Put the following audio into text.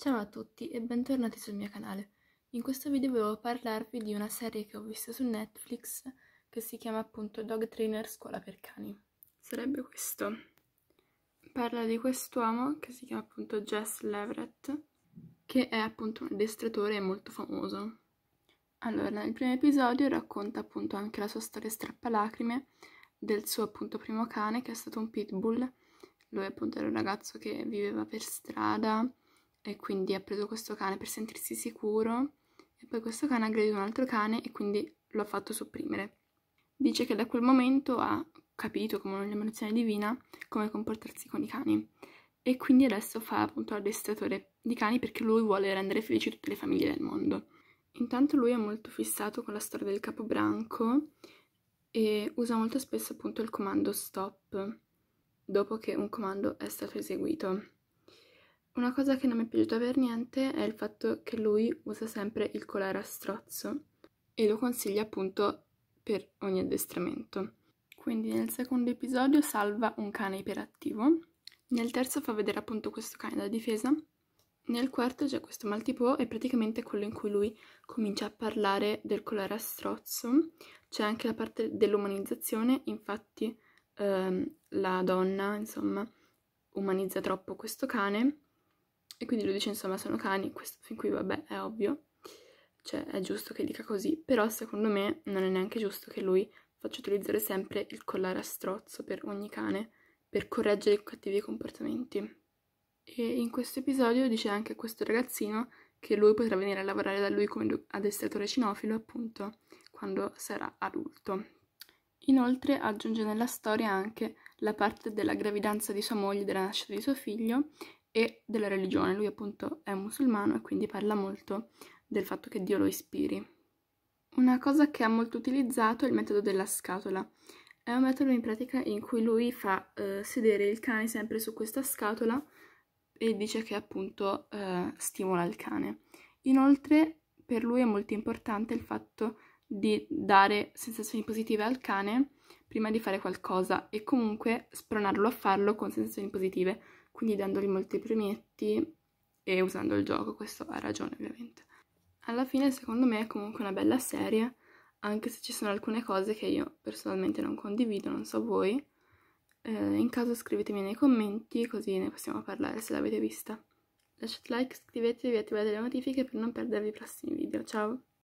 Ciao a tutti e bentornati sul mio canale. In questo video volevo parlarvi di una serie che ho visto su Netflix che si chiama appunto Dog Trainer Scuola per Cani. Sarebbe questo. Parla di quest'uomo che si chiama appunto Jess Leverett, che è appunto un addestratore molto famoso. Allora, nel primo episodio racconta appunto anche la sua storia strappalacrime del suo appunto primo cane che è stato un pitbull. Lui appunto era un ragazzo che viveva per strada, e quindi ha preso questo cane per sentirsi sicuro e poi questo cane ha aggredito un altro cane e quindi lo ha fatto sopprimere. Dice che da quel momento ha capito come un'illuminazione divina come comportarsi con i cani e quindi adesso fa appunto l'addestratore di cani perché lui vuole rendere felici tutte le famiglie del mondo. Intanto lui è molto fissato con la storia del capo branco e usa molto spesso appunto il comando stop dopo che un comando è stato eseguito. Una cosa che non mi è piaciuta per niente è il fatto che lui usa sempre il colare a strozzo e lo consiglia appunto per ogni addestramento. Quindi nel secondo episodio salva un cane iperattivo, nel terzo fa vedere appunto questo cane da difesa, nel quarto c'è questo maltipò e praticamente quello in cui lui comincia a parlare del colare a strozzo, c'è anche la parte dell'umanizzazione, infatti ehm, la donna insomma umanizza troppo questo cane e quindi lui dice insomma sono cani, questo fin qui vabbè è ovvio, cioè è giusto che dica così, però secondo me non è neanche giusto che lui faccia utilizzare sempre il collare a strozzo per ogni cane per correggere i cattivi comportamenti. E in questo episodio dice anche a questo ragazzino che lui potrà venire a lavorare da lui come addestratore cinofilo appunto quando sarà adulto. Inoltre aggiunge nella storia anche la parte della gravidanza di sua moglie e della nascita di suo figlio e della religione. Lui appunto è musulmano e quindi parla molto del fatto che Dio lo ispiri. Una cosa che ha molto utilizzato è il metodo della scatola. È un metodo in pratica in cui lui fa eh, sedere il cane sempre su questa scatola e dice che appunto eh, stimola il cane. Inoltre per lui è molto importante il fatto di dare sensazioni positive al cane prima di fare qualcosa e comunque spronarlo a farlo con sensazioni positive quindi dandogli molti premietti e usando il gioco, questo ha ragione ovviamente. Alla fine secondo me è comunque una bella serie, anche se ci sono alcune cose che io personalmente non condivido, non so voi. Eh, in caso scrivetemi nei commenti così ne possiamo parlare se l'avete vista. Lasciate like, iscrivetevi e attivate le notifiche per non perdervi i prossimi video. Ciao!